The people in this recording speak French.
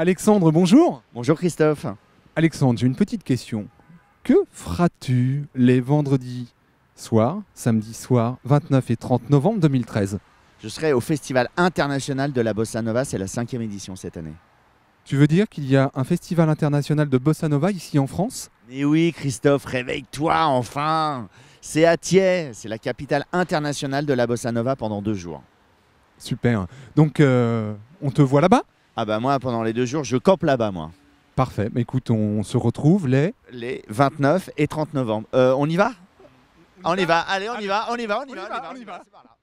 Alexandre, bonjour. Bonjour Christophe. Alexandre, j'ai une petite question. Que feras-tu les vendredis soir, samedi soir, 29 et 30 novembre 2013 Je serai au Festival international de la Bossa Nova, c'est la cinquième édition cette année. Tu veux dire qu'il y a un festival international de bossa nova ici en France Mais oui, Christophe, réveille-toi enfin C'est à Thiers, c'est la capitale internationale de la bossa nova pendant deux jours. Super. Donc, euh, on te voit là-bas ah bah moi, pendant les deux jours, je campe là-bas, moi. Parfait. Mais écoute, on se retrouve les... Les 29 et 30 novembre. Euh, on y va On y va. Allez, on y va, on y va, on y va. On y va.